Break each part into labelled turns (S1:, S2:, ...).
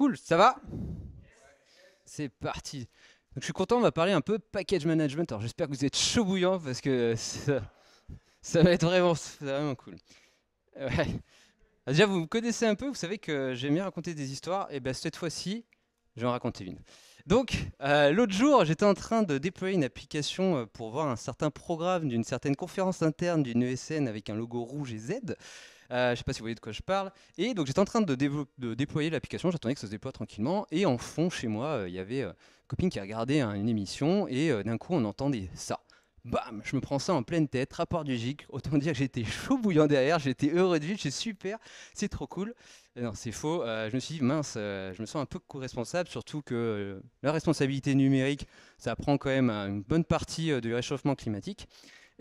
S1: Cool, ça va C'est parti. je suis content, on va parler un peu package management. Alors j'espère que vous êtes chaud bouillant parce que ça, va être vraiment, vraiment cool. Ah, déjà, vous me connaissez un peu, vous savez que j'aime bien raconter des histoires. Et ben, cette fois-ci, je vais en raconter une. Donc, euh, l'autre jour, j'étais en train de déployer une application euh, pour voir un certain programme d'une certaine conférence interne d'une ESN avec un logo rouge et Z. Euh, je ne sais pas si vous voyez de quoi je parle. Et donc j'étais en train de, de déployer l'application, j'attendais que ça se déploie tranquillement. Et en fond, chez moi, euh, il y avait euh, une copine qui regardait hein, une émission et d'un coup, on entendait ça. Bam, je me prends ça en pleine tête, rapport du GIC. Autant dire que j'étais chaud bouillant derrière, j'étais heureux de vivre, c'est super, c'est trop cool. Non, c'est faux. je me suis dit, mince, je me sens un peu co-responsable, surtout que la responsabilité numérique, ça prend quand même une bonne partie du réchauffement climatique.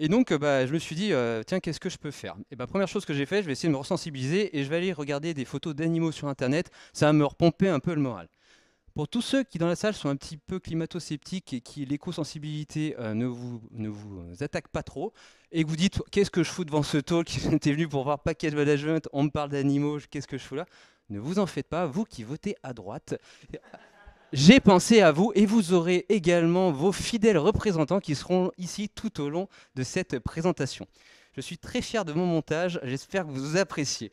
S1: Et donc, euh, bah, je me suis dit, euh, tiens, qu'est-ce que je peux faire Et bah, première chose que j'ai fait, je vais essayer de me ressensibiliser et je vais aller regarder des photos d'animaux sur Internet. Ça va me repomper un peu le moral. Pour tous ceux qui, dans la salle, sont un petit peu climato-sceptiques et qui l'éco-sensibilité euh, ne, vous, ne vous attaque pas trop, et que vous dites, qu'est-ce que je fous devant ce talk J'étais venu pour voir paquet de management, on me parle d'animaux, qu'est-ce que je fous là Ne vous en faites pas, vous qui votez à droite. J'ai pensé à vous et vous aurez également vos fidèles représentants qui seront ici tout au long de cette présentation. Je suis très fier de mon montage, j'espère que vous appréciez.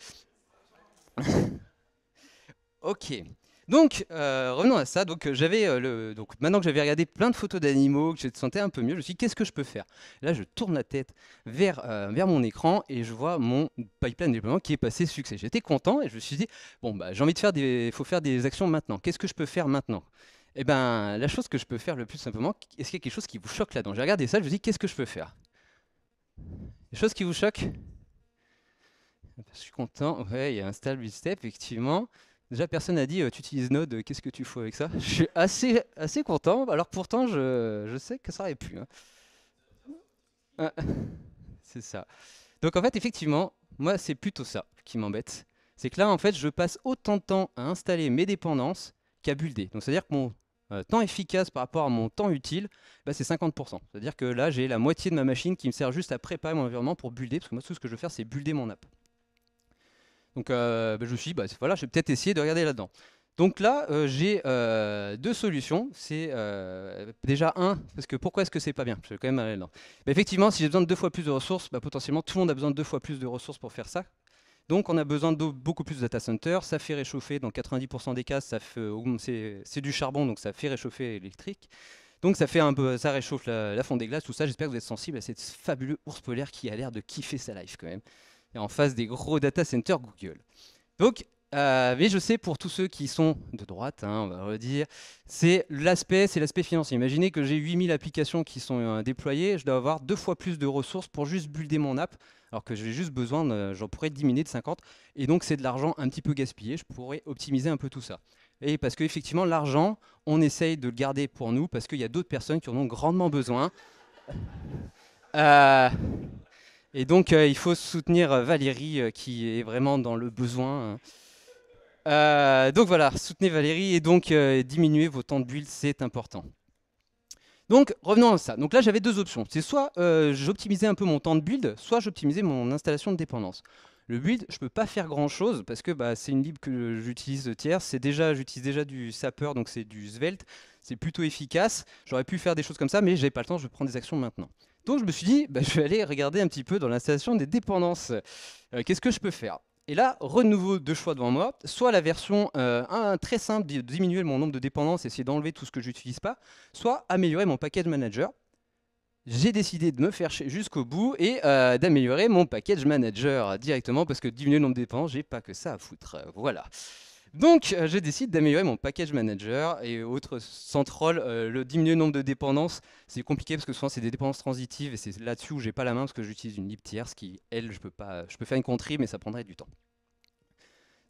S1: ok. Donc, euh, revenons à ça. Euh, euh, donc, maintenant que j'avais regardé plein de photos d'animaux, que je me sentais un peu mieux, je me suis dit, qu'est-ce que je peux faire Là, je tourne la tête vers, vers mon écran et je vois mon pipeline de développement qui est passé succès. J'étais content et je me suis dit, bon, bah, j'ai envie de faire des, faut faire des actions maintenant. Qu'est-ce que je peux faire maintenant Eh bien, la chose que je peux faire le plus simplement, est-ce qu'il y a quelque chose qui vous choque là-dedans J'ai regardé ça, je me dis, qu'est-ce que je peux faire Des choses qui vous choquent Je suis content, ouais, il y a un stable step, effectivement. Déjà, personne n'a dit euh, tu utilises Node, euh, qu'est-ce que tu fous avec ça Je suis assez, assez content. Alors pourtant, je, sais que ça aurait pu. Hein. Ah, c'est ça. Donc en fait, effectivement, moi, c'est plutôt ça qui m'embête. C'est que là, en fait, je passe autant de temps à installer mes dépendances qu'à builder. Donc c'est-à-dire que mon euh, temps efficace par rapport à mon temps utile, bah, c'est 50%. C'est-à-dire que là, j'ai la moitié de ma machine qui me sert juste à préparer mon environnement pour builder, parce que moi, tout ce que je veux faire, c'est builder mon app. Donc euh, ben, je me suis dit, bah, voilà, je vais peut-être essayer de regarder là-dedans. Donc là, euh, j'ai euh, deux solutions. C'est déjà un, parce que pourquoi est-ce que c'est pas bien quand même ben, effectivement, si j'ai besoin de deux fois plus de ressources, ben, potentiellement tout le monde a besoin de deux fois plus de ressources pour faire ça. Donc on a besoin de beaucoup plus de data centers, ça fait réchauffer, dans 90% des cas, c'est du charbon, donc ça fait réchauffer électrique. Donc ça fait un peu, ça réchauffe la, la fonte des glaces, tout ça. J'espère que vous êtes sensible à cette fabuleuse ours polaire qui a l'air de kiffer sa life quand même en face des gros data centers Google. Donc, euh, mais je sais pour tous ceux qui sont de droite, hein, on va redire, c'est l'aspect, c'est l'aspect financier. Imaginez que j'ai 8000 applications qui sont euh, déployées, je dois avoir deux fois plus de ressources pour juste builder mon app, alors que j'ai juste besoin, j'en pourrais diminuer de 50, et donc c'est de l'argent un petit peu gaspillé, je pourrais optimiser un peu tout ça. Et parce qu'effectivement, l'argent, on essaye de le garder pour nous, parce qu'il y a d'autres personnes qui en ont grandement besoin. Euh, et donc, euh, il faut soutenir euh, Valérie euh, qui est vraiment dans le besoin. Hein. donc voilà, soutenez Valérie et donc diminuez vos temps de build, c'est important. Donc revenons à ça. Donc là j'avais deux options. C'est soit j'optimisais un peu mon temps de build, soit j'optimisais mon installation de dépendance. Le build, je peux pas faire grand chose parce que bah, c'est une lib que j'utilise tiers. C'est déjà, j'utilise déjà du sapper, donc c'est du svelte. C'est plutôt efficace. J'aurais pu faire des choses comme ça, mais j'ai pas le temps. Je prends des actions maintenant. Donc je me suis dit, bah, je vais aller regarder un petit peu dans l'installation des dépendances. Euh, qu'est-ce que je peux faire et là, renouveau deux choix devant moi. Soit la version 1, euh, un, très simple, diminuer mon nombre de dépendances, et essayer d'enlever tout ce que j'utilise pas, soit améliorer mon package manager j'ai décidé de me faire jusqu'au bout et euh, d'améliorer mon package manager directement parce que diminuer le nombre de dépendances, j'ai pas que ça à foutre. Voilà. Donc, j'ai euh, je décide d'améliorer mon package manager et autre centrale, euh, le diminuer le nombre de dépendances, c'est compliqué parce que souvent c'est des dépendances transitives et c'est là-dessus où j'ai pas la main parce que j'utilise une lib tierce qui, elle, je peux pas, je peux faire une contrée, mais ça prendrait du temps.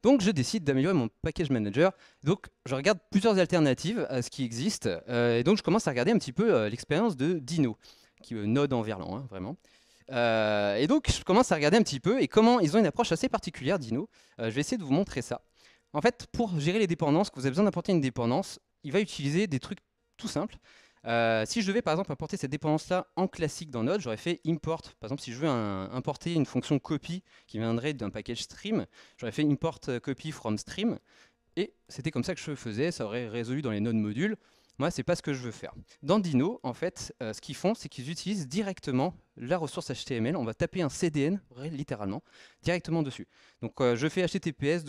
S1: Donc, je décide d'améliorer mon package manager. Donc, je regarde plusieurs alternatives à ce qui existe et donc je commence à regarder un petit peu l'expérience de Dino qui est euh, node en verlan, hein, vraiment. Euh, et donc, je commence à regarder un petit peu et comment ils ont une approche assez particulière d'Ino. Euh, je vais essayer de vous montrer ça. En fait, pour gérer les dépendances, quand vous avez besoin d'importer une dépendance, il va utiliser des trucs tout simples. si je devais par exemple importer cette dépendance-là en classique dans Node, j'aurais fait import. Par exemple, si je veux importer une fonction copy qui viendrait d'un package stream, j'aurais fait import copy from stream. Et c'était comme ça que je faisais, ça aurait résolu dans les Node modules. Moi, c'est pas ce que je veux faire. Dans Dino, en fait, euh, ce qu'ils font, c'est qu'ils utilisent directement la ressource HTML. On va taper un CDN, littéralement, directement dessus. Donc, euh, je fais https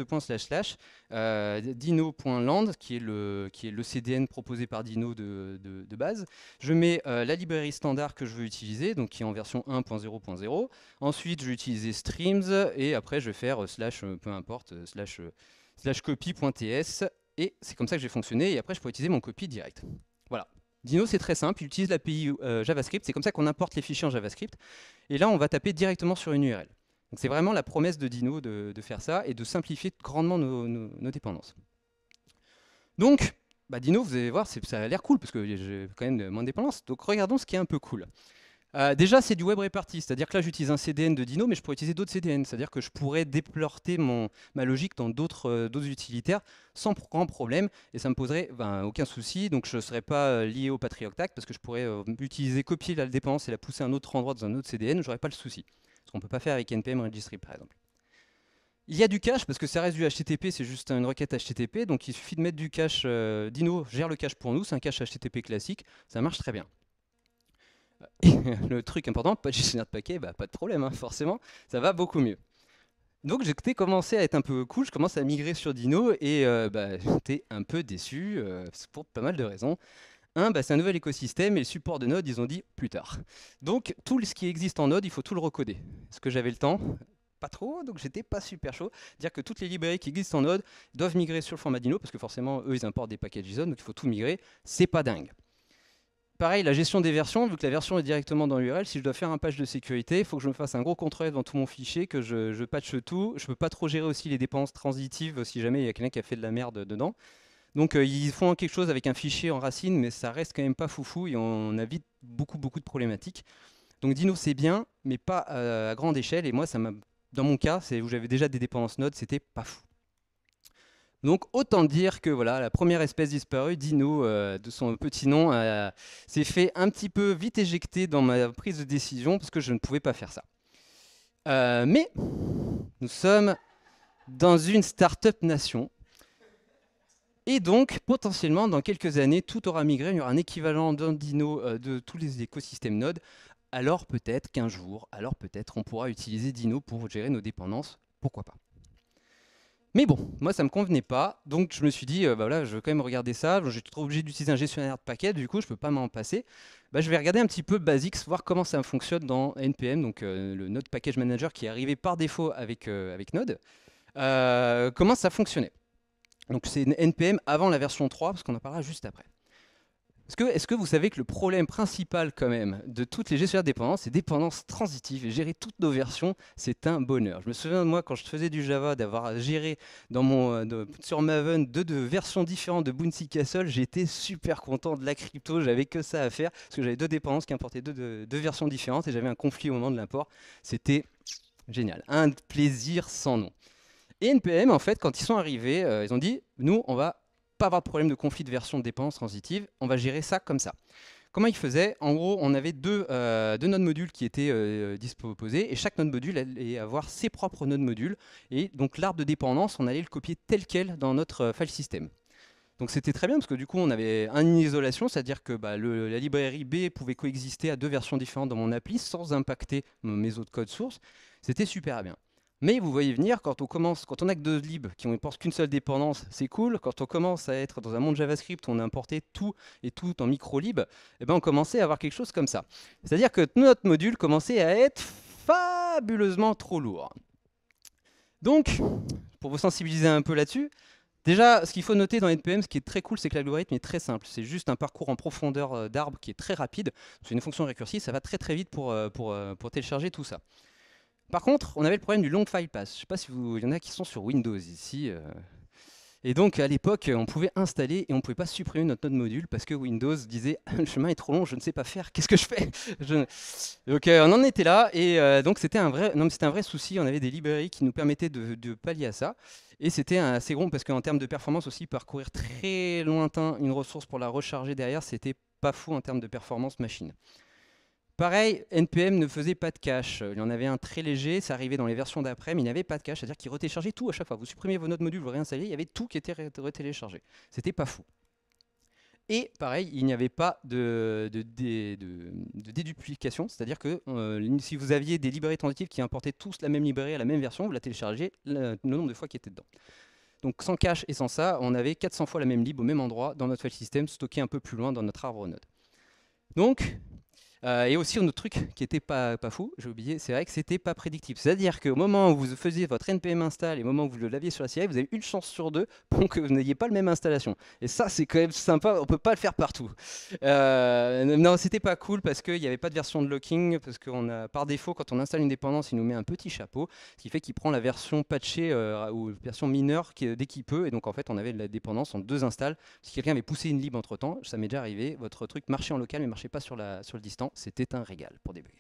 S1: euh, dino.land, qui, est le, qui est le CDN proposé par Dino de, base. Je mets la librairie standard que je veux utiliser, donc qui est en version 1.0.0. Ensuite, je vais utiliser streams, et après, je vais faire slash, peu importe, slash, slash copy.ts et c'est comme ça que j'ai fonctionné, et après je pourrais utiliser mon copy direct. Voilà. Dino, c'est très simple, il utilise l'API euh, JavaScript, c'est comme ça qu'on importe les fichiers en JavaScript, et là on va taper directement sur une URL. c'est vraiment la promesse de Dino de, faire ça et de simplifier grandement nos, dépendances. Donc, bah, Dino, vous allez voir, ça a l'air cool, parce que j'ai quand même moins de dépendances, donc regardons ce qui est un peu cool. Euh, déjà, c'est du web réparti, c'est-à-dire que là, j'utilise un CDN de Dino, mais je pourrais utiliser d'autres CDN, c'est-à-dire que je pourrais déporter ma logique dans d'autres euh, utilitaires sans grand problème, et ça me poserait ben, aucun souci, donc je ne serais pas euh, lié au Patriot Act, parce que je pourrais utiliser, copier la dépendance et la pousser à un autre endroit dans un autre CDN, je n'aurais pas le souci, ce qu'on ne peut pas faire avec NPM Registry, par exemple. Il y a du cache, parce que ça reste du HTTP, c'est juste une requête HTTP, donc il suffit de mettre du cache, Dino gère le cache pour nous, c'est un cache HTTP classique, ça marche très bien. le truc important, pas de gestionnaire de paquet, bah, pas de problème, hein, forcément, ça va beaucoup mieux. Donc j'ai commencé à être un peu cool, je commence à migrer sur Dino et j'étais euh, bah, un peu déçu euh, pour pas mal de raisons. Un, bah, c'est un nouvel écosystème et le support de Node, ils ont dit plus tard. Donc tout ce qui existe en Node, il faut tout le recoder. Est-ce que j'avais le temps pas trop, donc j'étais pas super chaud. Dire que toutes les librairies qui existent en Node doivent migrer sur le format Dino, parce que forcément, eux, ils importent des paquets JSON, donc il faut tout migrer, c'est pas dingue. Pareil, la gestion des versions, vu que la version est directement dans l'URL, si je dois faire un patch de sécurité, il faut que je me fasse un gros contrôle dans tout mon fichier, que je, patche tout. Je ne peux pas trop gérer aussi les dépenses transitives si jamais il y a quelqu'un qui a fait de la merde dedans. Donc euh, ils font quelque chose avec un fichier en racine, mais ça reste quand même pas foufou et on, a vite beaucoup, beaucoup de problématiques. Donc Dino, c'est bien, mais pas à grande échelle. Et moi, ça m'a, dans mon cas, où j'avais déjà des dépendances Node, c'était pas fou. Donc autant dire que voilà, la première espèce disparue, Dino, euh, de son petit nom, euh, s'est fait un petit peu vite éjecter dans ma prise de décision parce que je ne pouvais pas faire ça. Euh, mais nous sommes dans une start-up nation. Et donc, potentiellement, dans quelques années, tout aura migré, il y aura un équivalent d'un dino de tous les écosystèmes Node, Alors peut-être qu'un jour, alors peut-être on pourra utiliser Dino pour gérer nos dépendances, pourquoi pas. Mais bon, moi ça me convenait pas, donc je me suis dit, euh, bah voilà, je veux quand même regarder ça, J'ai trop obligé d'utiliser un gestionnaire de paquets, du coup je peux pas m'en passer. Bah, je vais regarder un petit peu Basics, voir comment ça fonctionne dans NPM, donc euh, le Node Package Manager qui est arrivé par défaut avec, euh, avec Node, comment ça fonctionnait. Donc c'est NPM avant la version 3, parce qu'on en parlera juste après. Est-ce que, vous savez que le problème principal quand même de toutes les gestionnaires de dépendance, c'est dépendance transitive et gérer toutes nos versions, c'est un bonheur. Je me souviens de moi quand je faisais du Java d'avoir géré dans mon, euh, sur Maven deux, versions différentes de Bouncy Castle, j'étais super content de la crypto, j'avais que ça à faire parce que j'avais deux dépendances qui importaient deux, versions différentes et j'avais un conflit au moment de l'import. C'était génial, un plaisir sans nom. Et NPM en fait quand ils sont arrivés, euh, ils ont dit nous on va pas avoir de problème de conflit de version de dépendance transitive. On va gérer ça comme ça. Comment il faisait En gros, on avait deux, euh, nodes modules qui étaient euh, disposés et chaque node module allait avoir ses propres nodes modules. Et donc l'arbre de dépendance, on allait le copier tel quel dans notre euh, file system. Donc c'était très bien parce que du coup on avait une isolation, c'est-à-dire que bah, la librairie B pouvait coexister à deux versions différentes dans mon appli sans impacter mes autres codes sources. C'était super bien. Mais vous voyez venir, quand on commence, quand on a que deux libs qui n'importent qu'une seule dépendance, c'est cool. Quand on commence à être dans un monde JavaScript, où on a importé tout et tout en micro-lib, eh ben on commençait à avoir quelque chose comme ça. C'est-à-dire que notre module commençait à être fabuleusement trop lourd. Donc, pour vous sensibiliser un peu là-dessus, Déjà, ce qu'il faut noter dans NPM, ce qui est très cool, c'est que l'algorithme est très simple. C'est juste un parcours en profondeur euh, d'arbre qui est très rapide. C'est une fonction récursive, ça va très très vite pour euh, euh, télécharger tout ça. Par contre, on avait le problème du long file pass. Je ne sais pas si vous, il y en a qui sont sur Windows ici. Euh. Et donc, à l'époque, on pouvait installer et on ne pouvait pas supprimer notre module parce que Windows disait « le chemin est trop long, je ne sais pas faire, qu'est-ce que je fais Donc, euh, on en était là et euh, donc c'était un, vrai... un vrai souci. On avait des librairies qui nous permettaient de, de pallier à ça. Et c'était assez gros parce qu'en termes de performance aussi, parcourir très lointain une ressource pour la recharger derrière, c'était pas fou en termes de performance machine. Pareil, NPM ne faisait pas de cache. Il y en avait un très léger, ça arrivait dans les versions d'après, mais il n'y avait pas de cache, c'est-à-dire qu'il retéléchargeait tout à chaque fois. Vous supprimez vos notes modules, vous réinstallez, il y avait tout qui était retéléchargé. C'était pas fou. Et pareil, il n'y avait pas de, déduplication, c'est-à-dire que euh, si vous aviez des librairies tentatives qui importaient tous la même librairie à la même version, vous la téléchargez le, nombre de fois qui était dedans. Donc sans cache et sans ça, on avait 400 fois la même lib au même endroit dans notre file system, stocké un peu plus loin dans notre arbre node. Donc, euh, et aussi, un autre truc qui était pas, pas fou, j'ai oublié, c'est vrai que c'était pas prédictif C'est-à-dire qu'au moment où vous faisiez votre NPM install et au moment où vous le laviez sur la CI, vous avez une chance sur deux pour que vous n'ayez pas le même installation. Et ça, c'est quand même sympa, on peut pas le faire partout. Euh, non, c'était pas cool parce qu'il n'y avait pas de version de locking, parce que a, par défaut, quand on installe une dépendance, il nous met un petit chapeau, ce qui fait qu'il prend la version patchée ou euh, ou version mineure dès qu'il peut. Et donc, en fait, on avait la dépendance en deux installs. Si quelqu'un avait poussé une lib entre temps, ça m'est déjà arrivé, votre truc marchait en local mais marchait pas sur, la, sur le distant. C'était un régal pour débugger.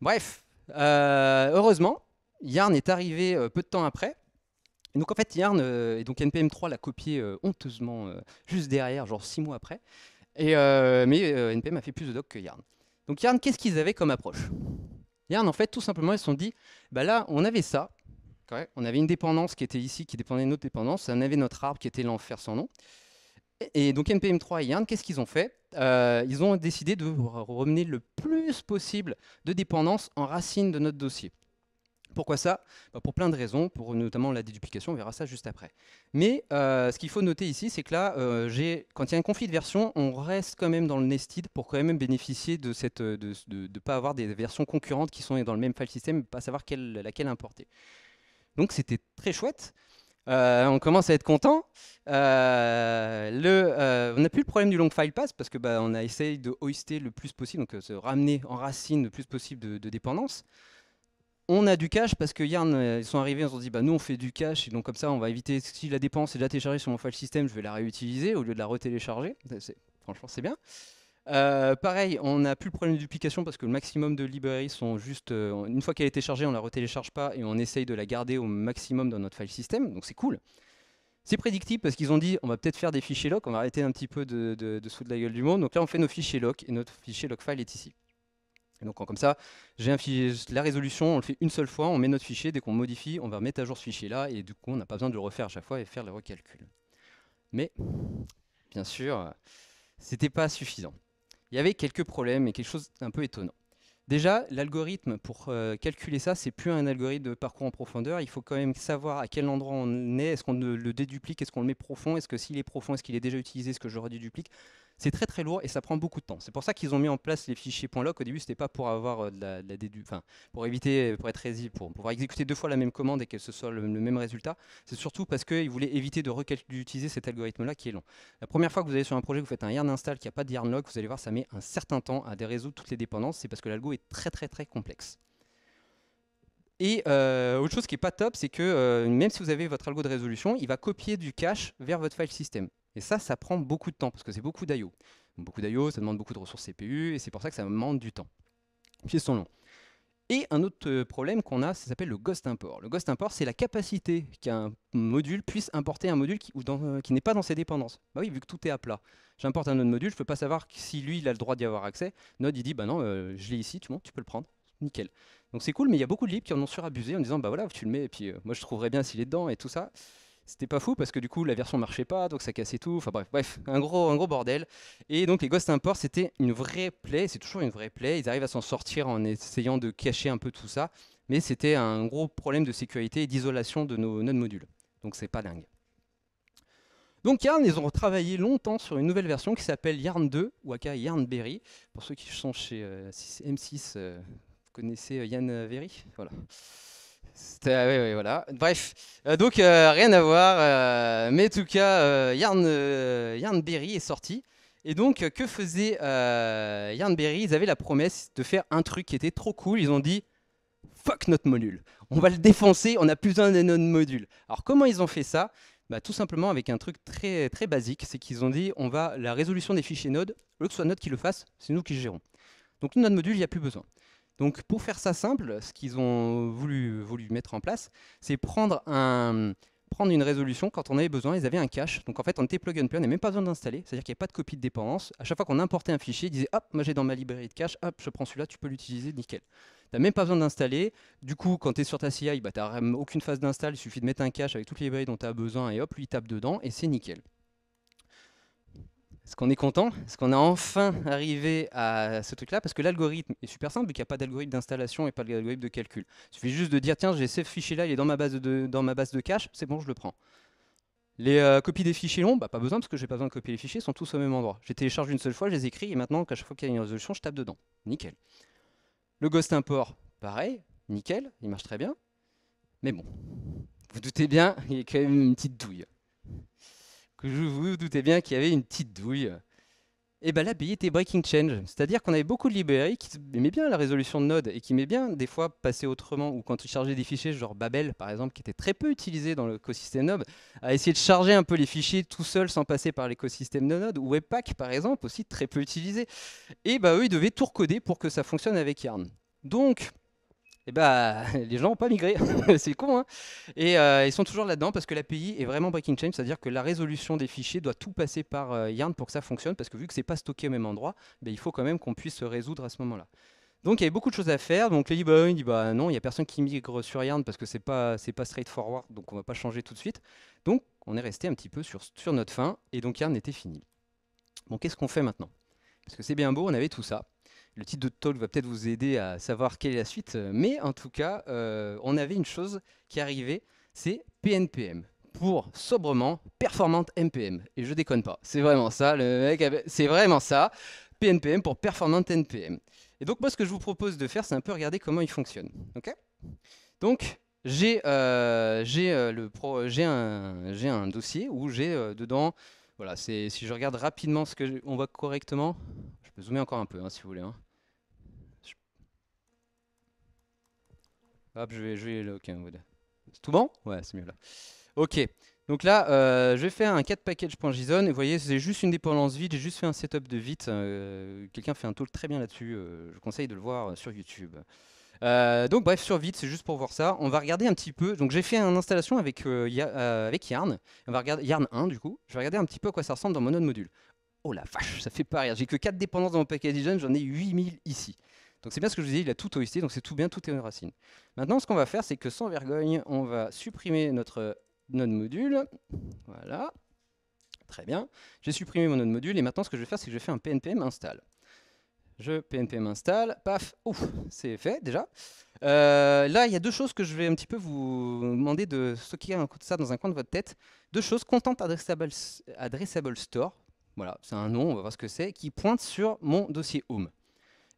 S1: Bref, euh, heureusement, Yarn est arrivé euh, peu de temps après. donc en fait, Yarn, euh, et donc NPM3 l'a copié honteusement juste derrière, genre six mois après. Et, mais NPM a fait plus de doc que Yarn. Donc Yarn, qu'est-ce qu'ils avaient comme approche Yarn, en fait, tout simplement, ils se sont dit, bah là, on avait ça. on avait une dépendance qui était ici, qui dépendait de notre dépendance. On avait notre arbre qui était l'enfer sans nom. et donc NPM3 et Yarn, qu'est-ce qu'ils ont fait euh, ils ont décidé de ramener le plus possible de dépendances en racine de notre dossier. Pourquoi ça bah, Pour plein de raisons, pour notamment la déduplication, on verra ça juste après. Mais euh, ce qu'il faut noter ici, c'est que là, euh, quand il y a un conflit de version, on reste quand même dans le nested pour quand même bénéficier de ne pas avoir des versions concurrentes qui sont dans le même file system, pas savoir laquelle importer. Donc c'était très chouette. Euh, on commence à être content. Euh, euh, on n'a plus le problème du long file pass parce que bah, on a essayé de hoister le plus possible, donc se ramener en racine le plus possible de, de dépendance. On a du cache parce que Yarn, ils sont arrivés, ils ont dit, bah, nous on fait du cache, et donc comme ça on va éviter, si la dépendance est déjà téléchargée sur mon file system, je vais la réutiliser au lieu de la retélécharger. Franchement c'est bien. Euh, pareil, on n'a plus le problème de duplication parce que le maximum de librairies sont juste. Euh, une fois qu'elle est chargée, on la retélécharge pas et on essaye de la garder au maximum dans notre file system, donc c'est cool. C'est prédictif parce qu'ils ont dit on va peut-être faire des fichiers lock, on va arrêter un petit peu de, de, de la gueule du monde. Donc là, on fait nos fichiers lock et notre fichier lock file est ici. donc comme ça, j'ai la résolution, on le fait une seule fois, on met notre fichier, dès qu'on modifie, on va remettre à jour ce fichier-là et du coup, on n'a pas besoin de le refaire à chaque fois et faire le recalcul. Mais, bien sûr, c'était pas suffisant il y avait quelques problèmes et quelque chose d'un peu étonnant. Déjà, l'algorithme pour euh, calculer ça, c'est plus un algorithme de parcours en profondeur. Il faut quand même savoir à quel endroit on est. Est-ce qu'on le déduplique Est-ce qu'on le met profond Est-ce que s'il est profond, est-ce qu'il est déjà utilisé Est-ce que je redéduplique c'est très très lourd et ça prend beaucoup de temps. C'est pour ça qu'ils ont mis en place les fichiers .lock. Au début, ce c'était pas pour avoir euh, de la, de enfin, pour éviter, pour être résil, pour pouvoir exécuter deux fois la même commande et que ce soit le, même résultat. C'est surtout parce qu'ils voulaient éviter de d'utiliser cet algorithme-là qui est long. La première fois que vous allez sur un projet, vous faites un yarn install qui n'a pas de yarn lock, vous allez voir, ça met un certain temps à dérésoudre toutes les dépendances. C'est parce que l'algo est très très très complexe. Et euh, autre chose qui n'est pas top, c'est que euh, même si vous avez votre algo de résolution, il va copier du cache vers votre file system. Et ça, ça prend beaucoup de temps parce que c'est beaucoup d'IO. Beaucoup d'IO, ça demande beaucoup de ressources CPU et c'est pour ça que ça demande du temps. Pieds sont longs. Et un autre euh, problème qu'on a, ça s'appelle le ghost import. Le ghost import, c'est la capacité qu'un module puisse importer un module qui, euh, n'est pas dans ses dépendances. Bah oui, vu que tout est à plat. J'importe un autre module, je ne peux pas savoir si lui, il a le droit d'y avoir accès. Node, il dit, bah non, euh, je l'ai ici, tu, tu peux le prendre. Nickel. Donc c'est cool, mais il y a beaucoup de libs qui en ont surabusé en disant, bah voilà, tu le mets, et puis moi je trouverais bien s'il est dedans, et tout ça. C'était pas fou parce que du coup la version marchait pas, donc ça cassait tout. Enfin bref, bref, un gros, un gros bordel. Et donc les Ghost Import, c'était une vraie plaie, c'est toujours une vraie plaie. Ils arrivent à s'en sortir en essayant de cacher un peu tout ça, mais c'était un gros problème de sécurité et d'isolation de nos nodes modules. Donc c'est pas dingue. Donc Yarn, ils ont travaillé longtemps sur une nouvelle version qui s'appelle Yarn 2, ou aka Yarn Berry. Pour ceux qui sont chez euh, M6, vous euh, connaissez euh, Yann Berry Voilà. Ah voilà. Bref, euh, donc euh, rien à voir, euh, mais en tout cas, Yarn, est sorti. Et donc, que faisait Yarnberry Ils avaient la promesse de faire un truc qui était trop cool. Ils ont dit fuck notre module, on va le défoncer, on a plus besoin de notre module. Alors, comment ils ont fait ça bah, tout simplement avec un truc très, très basique, c'est qu'ils ont dit on va la résolution des fichiers Node, le que soit Node qui le fasse, c'est nous qui gérons. Donc notre module, il n'y a plus besoin. Donc pour faire ça simple, ce qu'ils ont voulu, voulu mettre en place, c'est prendre, un, prendre une résolution quand on avait besoin, ils avaient un cache. Donc en fait, on était plug and play, on n'avait même pas besoin d'installer, c'est-à-dire qu'il n'y a pas de copie de dépendance. À chaque fois qu'on importait un fichier, ils disaient hop, moi j'ai dans ma librairie de cache, hop, je prends celui-là, tu peux l'utiliser, nickel. Tu n'as même pas besoin d'installer. Du coup, quand tu es sur ta CI, bah, tu n'as aucune phase d'install, il suffit de mettre un cache avec toutes les librairies dont tu as besoin et hop, lui tape dedans et c'est nickel. Est-ce qu'on est content Est-ce qu'on a enfin arrivé à ce truc-là Parce que l'algorithme est super simple, vu qu'il n'y a pas d'algorithme d'installation et pas d'algorithme de calcul. Il suffit juste de dire, tiens, j'ai ce fichier-là, il est dans ma base de, cache, c'est bon, je le prends. Les euh, copies des fichiers longs, bah, pas besoin parce que je n'ai pas besoin de copier les fichiers, ils sont tous au même endroit. J'ai téléchargé une seule fois, je les écris et maintenant, à chaque fois qu'il y a une résolution, je tape dedans. Nickel. Le Ghost Import, pareil, nickel, il marche très bien. Mais bon, vous doutez bien, il y a quand même une petite douille vous vous doutez bien qu'il y avait une petite douille. Et eh bien l'API était breaking change, c'est-à-dire qu'on avait beaucoup de librairies qui aimaient bien la résolution de Node et qui aimaient bien des fois passer autrement ou quand ils chargeaient des fichiers, genre Babel par exemple, qui était très peu utilisé dans l'écosystème Node, à essayer de charger un peu les fichiers tout seul sans passer par l'écosystème de Node, ou Webpack par exemple, aussi très peu utilisé. Et eh bah ben, eux, ils devaient tout recoder pour que ça fonctionne avec Yarn. Donc, eh ben, les gens n'ont pas migré. c'est con, hein Et euh, ils sont toujours là-dedans parce que l'API est vraiment breaking change, c'est-à-dire que la résolution des fichiers doit tout passer par euh, Yarn pour que ça fonctionne, parce que vu que c'est pas stocké au même endroit, bah, il faut quand même qu'on puisse se résoudre à ce moment-là. Donc il y avait beaucoup de choses à faire. Donc les bah, il dit bah non, il n'y a personne qui migre sur Yarn parce que c'est pas c'est pas straightforward, donc on va pas changer tout de suite. Donc on est resté un petit peu sur, sur notre fin et donc Yarn était fini. Bon, qu'est-ce qu'on fait maintenant Parce que c'est bien beau, on avait tout ça le titre de talk va peut-être vous aider à savoir quelle est la suite. Mais en tout cas, euh, on avait une chose qui arrivait, c'est PNPM pour sobrement performante NPM. Et je déconne pas, c'est vraiment ça, le mec, c'est vraiment ça, PNPM pour performante NPM. Et donc moi ce que je vous propose de faire, c'est un peu regarder comment il fonctionne. Ok Donc euh, euh, j'ai un, dossier où j'ai dedans, voilà, si je regarde rapidement ce que on voit correctement, je vais zoomer encore un peu, hein, si vous voulez. Hein. Hop, je vais... jouer le. ok, c'est tout bon Ouais, c'est mieux là. Ok, donc là, euh, je vais faire un 4 package.json. vous voyez, c'est juste une dépendance vite. J'ai juste fait un setup de vite. Euh, quelqu'un fait un tool très bien là-dessus. Euh, je conseille de le voir sur YouTube. donc bref, sur vite, c'est juste pour voir ça. On va regarder un petit peu. Donc j'ai fait une installation avec, avec Yarn. On va regarder Yarn 1 du coup. Je vais regarder un petit peu à quoi ça ressemble dans mon autre module oh la vache, ça fait pas rire. J'ai que 4 dépendances dans mon package jeunes j'en ai 8000 ici. Donc c'est bien ce que je vous disais, il a tout hoisté, donc c'est tout bien, tout est en racine. Maintenant, ce qu'on va faire, c'est que sans vergogne, on va supprimer notre node module. Voilà. Très bien. J'ai supprimé mon node module et maintenant, ce que je vais faire, c'est que je vais faire un pnpm install. Je pnpm install, paf, c'est fait déjà. Euh, là, il y a deux choses que je vais un petit peu vous demander de stocker un coup ça dans un coin de votre tête. Deux choses, content addressable store, voilà, c'est un nom, on va voir ce que c'est, qui pointe sur mon dossier Home.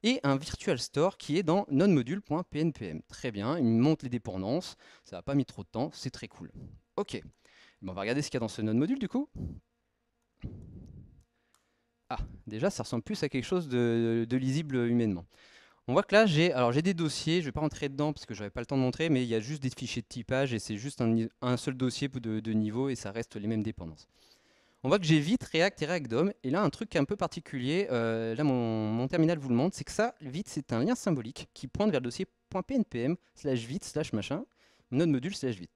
S1: Et un virtual store qui est dans nonmodule.pnpm. Très bien, il me montre les dépendances, ça n'a pas mis trop de temps, c'est très cool. Ok, on va regarder ce qu'il y a dans ce node-module du coup. Ah, déjà ça ressemble plus à quelque chose de, lisible humainement. On voit que là, j'ai alors j'ai des dossiers, je ne vais pas rentrer dedans parce que je n'avais pas le temps de montrer, mais il y a juste des fichiers de typage et c'est juste un, seul dossier de, de niveau et ça reste les mêmes dépendances on voit que j'ai Vite, React et React DOM. Et là, un truc un peu particulier, euh, là, mon, terminal vous le montre, c'est que ça, vite, c'est un lien symbolique qui pointe vers le dossier .pnpm slash vite slash machin, node module slash vite.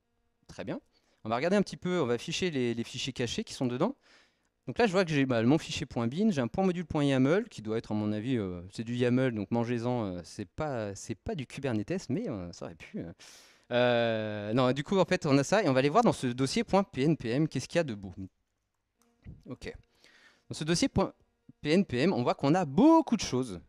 S1: Très bien. On va regarder un petit peu, on va afficher les, fichiers cachés qui sont dedans. Donc là, je vois que j'ai bah, mon fichier .bin, j'ai un point module .yaml qui doit être, à mon avis, euh, c'est du YAML, donc mangez-en, euh, c'est pas, du Kubernetes, mais ça aurait pu. non, du coup, en fait, on a ça et on va aller voir dans ce dossier .pnpm, qu'est-ce qu'il y a de beau. Ok. Dans ce dossier PNPM, on voit qu'on a beaucoup de choses.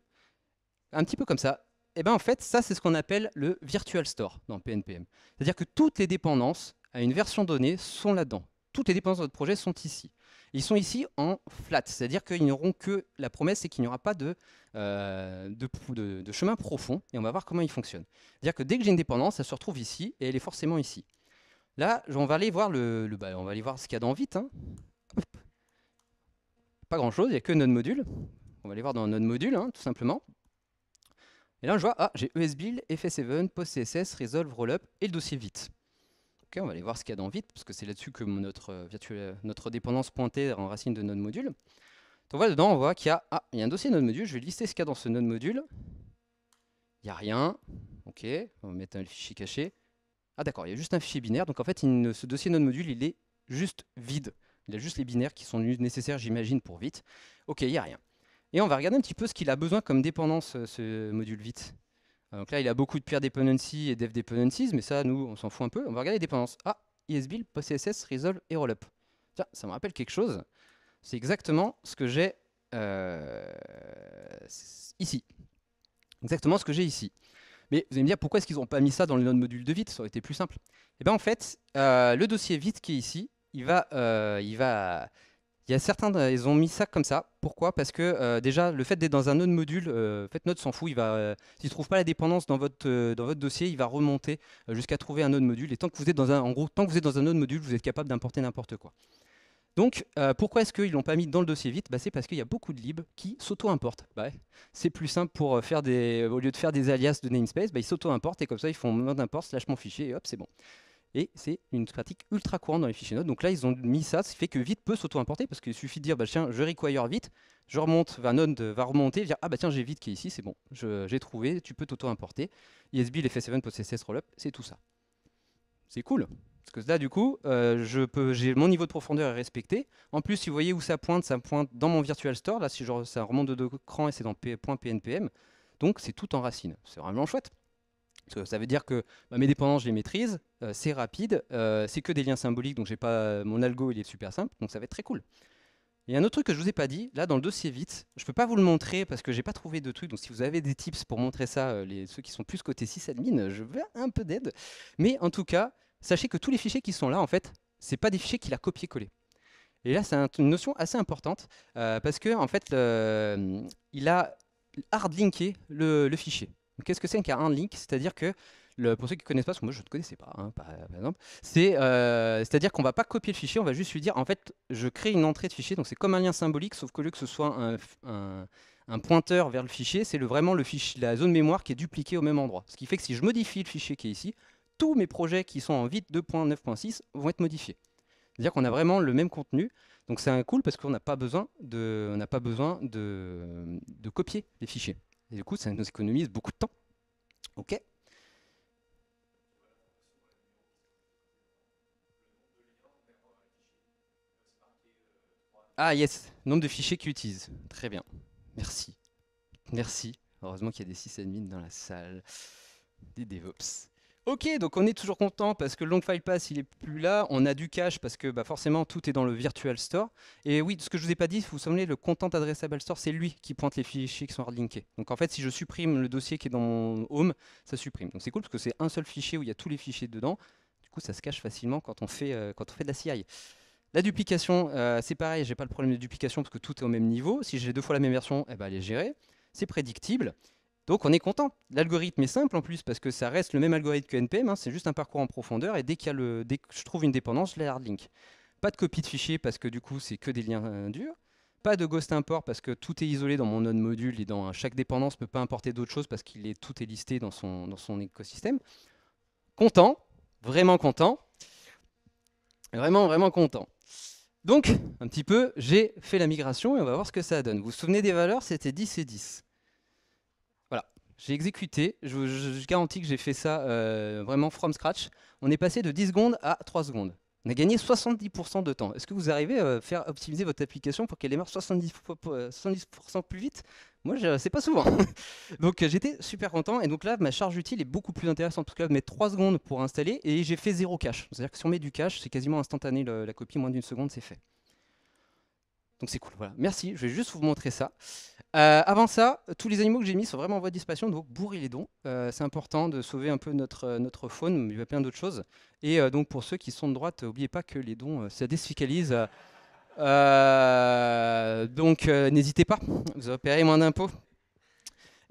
S1: Un petit peu comme ça. Et eh bien en fait, ça c'est ce qu'on appelle le Virtual Store dans PNPM. C'est-à-dire que toutes les dépendances à une version donnée sont là-dedans. Toutes les dépendances de notre projet sont ici. Ils sont ici en flat, c'est-à-dire qu'ils n'auront que la promesse, c'est qu'il n'y aura pas de, euh, de, chemin profond, et on va voir comment ils fonctionnent. C'est-à-dire que dès que j'ai une dépendance, elle se retrouve ici, et elle est forcément ici. Là, on va aller voir, le, bah, on va aller voir ce qu'il y a dans vite. Hein pas grand-chose, il n'y a que notre module. On va aller voir dans notre module, hein, tout simplement. Et là, je vois, ah, j'ai ESBuild, FS7, PostCSS, Resolve, Rollup et le dossier vite. Ok, on va aller voir ce qu'il y a dans vite, parce que c'est là-dessus que euh, euh, notre, dépendance pointée en racine de notre module. Donc voilà, dedans, on voit qu'il y a, ah, il y a un dossier node module, je vais lister ce qu'il y a dans ce node module. Il n'y a rien, ok, on va mettre un fichier caché. Ah d'accord, il y a juste un fichier binaire, donc en fait, ce dossier node module, il est juste vide. Il a juste les binaires qui sont nécessaires, j'imagine, pour vite. Ok, il n'y a rien. Et on va regarder un petit peu ce qu'il a besoin comme dépendance, euh, ce module vite. Euh, donc là, il a beaucoup de peer dependencies et dev dependencies, mais ça, nous, on s'en fout un peu. On va regarder les dépendances. Ah, ESBuild, postcss, resolve et rollup. Ça, ça me rappelle quelque chose. C'est exactement ce que j'ai euh, ici. Exactement ce que j'ai ici. Mais vous allez me dire, pourquoi est-ce qu'ils n'ont pas mis ça dans le module de vite Ça aurait été plus simple. Et eh bien en fait, le dossier vite qui est ici, il va, euh, il va, il y a certains, euh, ils ont mis ça comme ça. Pourquoi Parce que euh, déjà, le fait d'être dans un autre module, faites fait, s'en fout. Il va, trouve pas la dépendance dans votre dans votre dossier, il va remonter jusqu'à trouver un autre module. Et tant que vous êtes dans un, en gros, tant que vous êtes dans un autre module, vous êtes capable d'importer n'importe quoi. Donc, pourquoi est-ce qu'ils l'ont pas mis dans le dossier vite bah, c'est parce qu'il y a beaucoup de libs qui s'auto-importent. Bah, C'est plus simple pour faire des, au lieu de faire des alias de namespace, bah, ils s'auto-importent et comme ça, ils font mode import slash mon fichier et hop, c'est bon. Et c'est une pratique ultra courante dans les fichiers notes. Donc là, ils ont mis ça, ce qui fait que vite peut s'auto-importer parce qu'il suffit de dire, bah, tiens, je require vite, je remonte, va node va remonter, dire, ah bah tiens, j'ai vite qui est ici, c'est bon, j'ai trouvé, tu peux t'auto-importer. ISB, l'effet 7 roll rollup, c'est tout ça. C'est cool. Parce que là, du coup, euh, je peux, j'ai mon niveau de profondeur est respecté. En plus, si vous voyez où ça pointe, ça pointe dans mon virtual store. Là, si genre ça remonte de deux crans et c'est dans .pnpm. Donc, c'est tout en racine. C'est vraiment chouette. Euh, ça veut dire que bah, mes dépendances, je les maîtrise, euh, c'est rapide, euh, c'est que des liens symboliques, donc j'ai pas mon algo, il est super simple, donc ça va être très cool. Il y a un autre truc que je ne vous ai pas dit, là dans le dossier vite, je ne peux pas vous le montrer parce que je n'ai pas trouvé de truc, donc si vous avez des tips pour montrer ça, ceux qui sont plus côté sysadmin, je veux un peu d'aide. Mais en tout cas, sachez que tous les fichiers qui sont là, en fait, c'est pas des fichiers qu'il a copié-collé. Et là, c'est une notion assez importante parce que en fait, il a hard le fichier. Qu'est-ce que c'est un link C'est-à-dire que, pour ceux qui ne connaissent pas, moi je ne connaissais pas, hein, par, exemple, c'est, euh, à dire qu'on ne va pas copier le fichier, on va juste lui dire, en fait, je crée une entrée de fichier, donc c'est comme un lien symbolique, sauf que lieu que ce soit un, pointeur vers le fichier, c'est vraiment le fichier, la zone mémoire qui est dupliquée au même endroit. Ce qui fait que si je modifie le fichier qui est ici, tous mes projets qui sont en 2.9.6 vont être modifiés. C'est-à-dire qu'on a vraiment le même contenu. Donc c'est un cool parce qu'on n'a pas besoin, de copier les fichiers. Et du coup, ça nous économise beaucoup de temps. OK Ah yes, nombre de fichiers qu'ils utilisent. Très bien. Merci. Merci. Heureusement qu'il y a des sysadmins dans la salle. Des DevOps. Ok, donc on est toujours content parce que le long file pass, il est plus là. On a du cache parce que bah, forcément, tout est dans le virtual store. Et oui, ce que je vous ai pas dit, vous vous souvenez, le content addressable store, c'est lui qui pointe les fichiers qui sont hardlinkés. Donc en fait, si je supprime le dossier qui est dans mon home, ça supprime. Donc c'est cool parce que c'est un seul fichier où il y a tous les fichiers dedans. Du coup, ça se cache facilement quand on fait, euh, quand on fait de la CI. La duplication, euh, c'est pareil, j'ai pas le problème de duplication parce que tout est au même niveau. Si j'ai deux fois la même version, eh ben, elle est gérée. C'est prédictible. Donc on est content. L'algorithme est simple en plus parce que ça reste le même algorithme que NPM, hein. c'est juste un parcours en profondeur et dès, qu'il le, dès que je trouve une dépendance, je la hardlink. Pas de copie de fichier parce que du coup c'est que des liens euh, durs. Pas de ghost import parce que tout est isolé dans mon node module et dans chaque dépendance ne peut pas importer d'autres choses parce qu'il est tout est listé dans son, dans son écosystème. Content, vraiment content. Vraiment, vraiment content. Donc, un petit peu, j'ai fait la migration et on va voir ce que ça donne. Vous vous souvenez des valeurs, c'était 10 et 10. J'ai exécuté, je, garantis que j'ai fait ça euh, vraiment from scratch. On est passé de 10 secondes à 3 secondes. On a gagné 70% de temps. Est-ce que vous arrivez à faire optimiser votre application pour qu'elle démarre 70%, euh, plus vite Moi, n'est pas souvent. donc euh, j'étais super content. Et donc là, ma charge utile est beaucoup plus intéressante. Parce que là, je mets 3 secondes pour installer et j'ai fait zéro cache. C'est-à-dire que si on met du cache, c'est quasiment instantané la copie. Moins d'une seconde, c'est fait. Donc c'est cool. Voilà. Merci. Je vais juste vous montrer ça. Euh, avant ça, tous les animaux que j'ai mis sont vraiment en voie de disparition, donc bourrez les dons. Euh, c'est important de sauver un peu euh, notre, faune, mais il y a plein d'autres choses. Et donc pour ceux qui sont de droite, n'oubliez pas que les dons, ça déficalise donc n'hésitez pas, vous opérez moins d'impôts.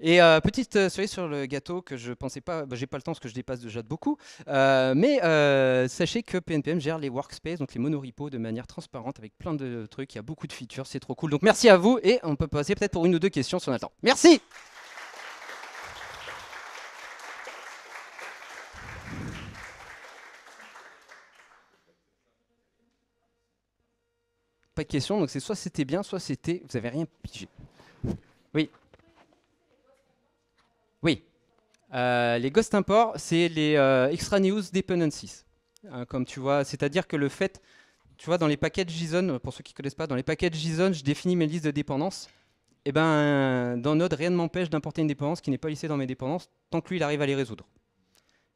S1: Et euh, petite euh, cerise sur le gâteau que je pensais pas, bah, j'ai pas le temps parce que je dépasse déjà de beaucoup, euh, mais sachez que PNPM gère les workspaces, donc les monorepos, de manière transparente avec plein de trucs. Il y a beaucoup de features, c'est trop cool. Donc merci à vous et on peut passer peut-être pour une ou deux questions si on a Merci. Pas de questions, donc c'est soit c'était bien, soit c'était vous avez rien pigé. Oui. Euh, les Ghost Imports, c'est les euh, Extraneous Dependencies. Hein, comme tu vois, c'est-à-dire que le fait, tu vois, dans les paquets JSON, pour ceux qui ne connaissent pas, dans les paquets JSON, je définis mes listes de dépendances. Et eh ben, dans Node, rien ne m'empêche d'importer une dépendance qui n'est pas listée dans mes dépendances, tant que lui, il arrive à les résoudre.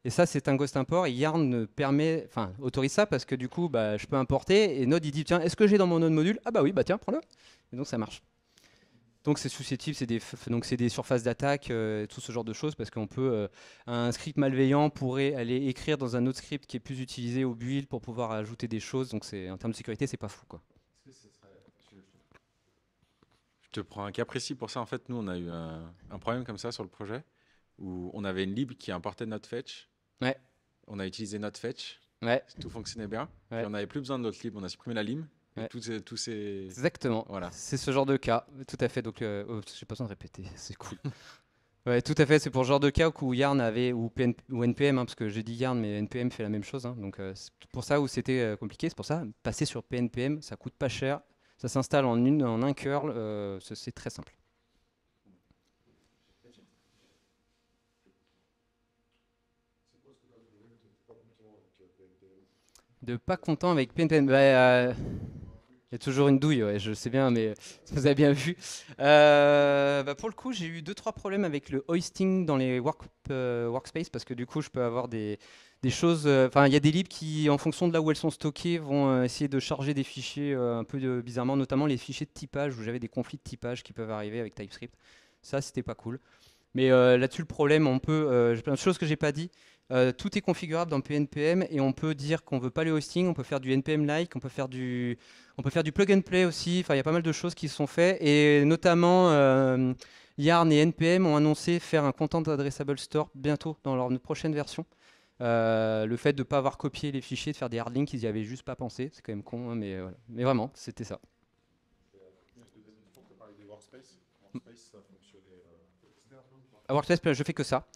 S1: Et ça, c'est un ghost import. Et Yarn permet, enfin, autorise ça parce que du coup, bah, je peux importer. Et Node, il dit tiens, est-ce que j'ai dans mon node module Ah bah oui, bah tiens, prends-le. Et donc ça marche. Donc c'est susceptible, c'est des, donc c'est des surfaces d'attaque, euh, tout ce genre de choses, parce qu'on peut euh, un script malveillant pourrait aller écrire dans un autre script qui est plus utilisé au build pour pouvoir ajouter des choses. Donc c'est en termes de sécurité, c'est pas fou quoi. Je te prends un cas précis pour ça. En fait, nous on a eu un, problème comme ça sur le projet où on avait une lib qui importait notre fetch. On a utilisé notre fetch. Tout fonctionnait bien. on n'avait plus besoin de notre lib. On a supprimé la lib. Exactement. Voilà. C'est ce genre de cas. Tout à fait. Donc, je euh, oh, j'ai pas besoin de répéter. C'est cool. tout à fait. C'est pour ce genre de cas où Yarn avait ou, NPM, hein, parce que j'ai dit Yarn, mais NPM fait la même chose. Hein. donc, euh, c'est pour ça où c'était euh, compliqué. C'est pour ça. Passer sur PNPM, ça coûte pas cher. Ça s'installe en une, en un curl. c'est très simple. De pas content avec PNPM. Bah, il y a toujours une douille, je sais bien, mais vous avez bien vu. Euh, bah, pour le coup, j'ai eu 2-3 problèmes avec le hoisting dans les work, euh, workspace parce que du coup, je peux avoir des, choses. Euh, enfin, il y a des libs qui, en fonction de là où elles sont stockées, vont essayer de charger des fichiers un peu bizarrement, notamment les fichiers de typage où j'avais des conflits de typage qui peuvent arriver avec TypeScript. Ça, c'était pas cool. Mais là-dessus, le problème, on peut. plein de choses que j'ai pas dit. Euh, tout est configurable dans PNPM et on peut dire qu'on veut pas le hosting, on peut faire du NPM-like, on peut faire du, on peut faire du plug and play aussi. Enfin, il y a pas mal de choses qui sont faites et notamment euh, Yarn et NPM ont annoncé faire un content addressable store bientôt dans leur prochaine version. Euh, le fait de ne pas avoir copié les fichiers, de faire des hard links, ils n'y avaient juste pas pensé. C'est quand même con, hein, mais voilà. Mais vraiment, c'était ça. À ah, Workspace, je fais que ça.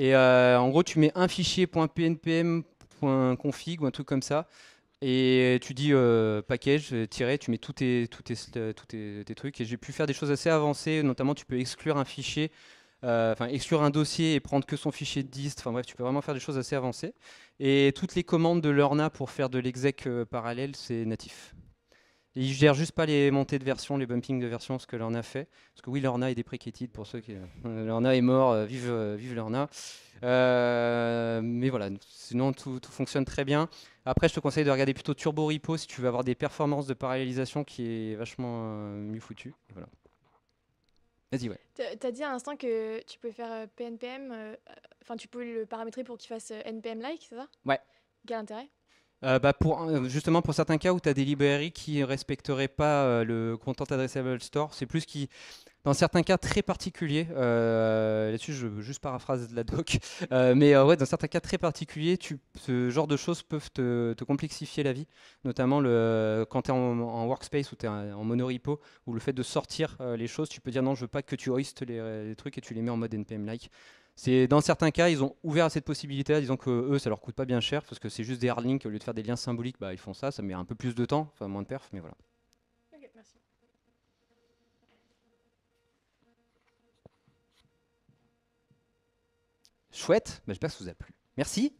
S1: Et euh, en gros, tu mets un fichier .pnpm.config ou un truc comme ça. Et tu dis euh, package, tirer, tu mets tous euh, tes, trucs. Et j'ai pu faire des choses assez avancées, notamment tu peux exclure un fichier, enfin exclure un dossier et prendre que son fichier de dist. Enfin bref, tu peux vraiment faire des choses assez avancées. Et toutes les commandes de l'ERNA pour faire de l'exec parallèle, c'est natif. Ils ne gère juste pas les montées de version, les bumpings de version, ce que Lorna fait. Parce que oui, Lorna est deprecated pour ceux qui. Euh, Lorna est mort, euh, vive, euh, vive Lorna. mais voilà, sinon tout, fonctionne très bien. Après, je te conseille de regarder plutôt Turbo Repo si tu veux avoir des performances de parallélisation qui est vachement mieux foutu. Voilà. Vas-y, ouais. T'as dit à l'instant que tu pouvais faire PNPM, enfin, tu pouvais le paramétrer pour qu'il fasse NPM-like, c'est ça Ouais. Quel intérêt euh, bah, pour, justement, pour certains cas où tu as des librairies qui ne respecteraient pas euh, le Content Addressable Store, c'est plus qui, dans certains cas très particuliers, euh, là-dessus je juste paraphrase de la doc, mais ouais, dans certains cas très particuliers, ce genre de choses peuvent te, complexifier la vie, notamment le, quand tu es en, workspace ou tu es en monorepo, où le fait de sortir les choses, tu peux dire non, je veux pas que tu hoistes les, les trucs et tu les mets en mode NPM-like dans certains cas, ils ont ouvert à cette possibilité là disons que eux, ça leur coûte pas bien cher parce que c'est juste des hard links au lieu de faire des liens symboliques, bah, ils font ça, ça met un peu plus de temps, enfin moins de perf, mais voilà. Chouette, bah, j'espère que ça vous a plu. merci.